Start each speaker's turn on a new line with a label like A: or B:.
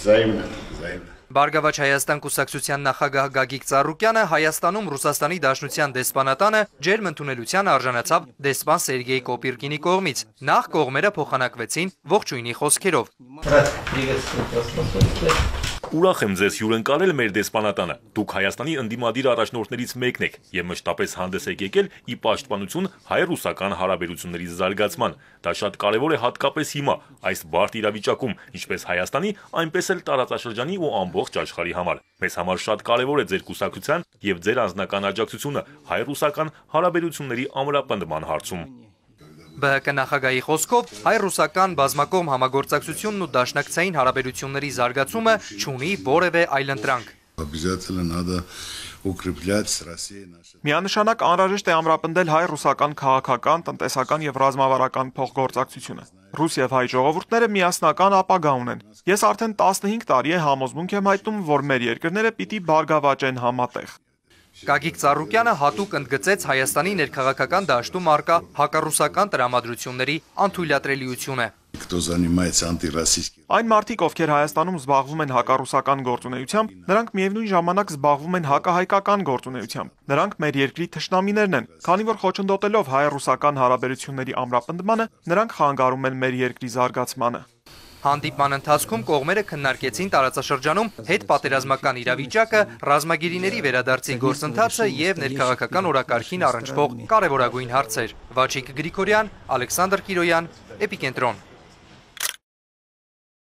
A: Взаимно, взаимно. Բարգավաճ Հայաստան կուսակցության նախագահ Գագիկ Ծառուկյանը Հայաստանում Ռուսաստանի Դաշնության դեսպանատանը ջերմ ընդունելության արժանացավ դեսպան Սերգեյ Կոպիրկինի կողմից։ Նախ կողմերը փոխանակվեցին ողջույնի խոսքերով։
B: Приветствую вас, Ուրախ եմ ձեզ հյուրընկալել մեր դեսպանատանը։ Դուք Հայաստանի ընդդիմադիր առաջնորդներից մեկն եք եւ մշտապես հանդես եք եկել ի պաշտպանություն հայ-ռուսական հարաբերությունների զարգացման։ Դա շատ կարեւոր է հատկապես հիմա, այս բարդ իրավիճակում, ինչպես Հայաստանի, այնպես էլ տարածաշրջանի ու ամբողջ աշխարհի համար։ Մեզ համար շատ կարեւոր է ձեր կուսակցության եւ ձեր անձնական աջակցությունը հայ-ռուսական հարաբերությունների ամրապնդման հարցում։
A: ԲՀԿ նախագահի խոսքով հայ-ռուսական բազմակողմ համագործակցությունն ու դաշնակցային
C: հարաբերությունների զարգացումը չունի որևէ այլընտրանք։ Обязательно надо укреплять с Россией наши Միանշանակ անհրաժեշտ է ամրապնդել հայ-ռուսական քաղաքական, տնտեսական եւ ռազմավարական փոխգործակցությունը։ Ռուս եւ հայ ժողովուրդները միասնական ապագա ունեն։ Ես արդեն 15 տարի է համոզմունք եմ հայտնում, որ մեր երկրները պիտի բարգավաճեն համատեղ։
A: Կագիկ Ծառուկյանը հատուկ ընդգծեց Հայաստանի ներքաղաքական դաշտում արկա
C: հակառուսական տրամադրությունների անթույլատրելիությունը։ Кто занимается антироссийским? Այն մարդիկ, ովքեր Հայաստանում զբաղվում են հակառուսական գործունեությամբ, նրանք միևնույն ժամանակ զբաղվում են հակահայկական գործունեությամբ։ Նրանք մեր երկրի թշնամիներն են, քանի որ խոչընդոտելով հայ-ռուսական հարաբերությունների ամրապնդմանը, նրանք խանգարում են մեր երկրի զարգացմանը։
A: Հանդիպման ընթացքում կողմերը քննարկեցին տարածաշրջանում հետ պատերազմական իրավիճակը, ռազմագիրիների վերադարձի գործընթացը և ներքաղաքական օրակարգին առնչվող կարևորագույն հարցեր։ Վաչիկ Գրիգորյան, Ալեքսանդր Կիրոյան, Էպիկենտրոն։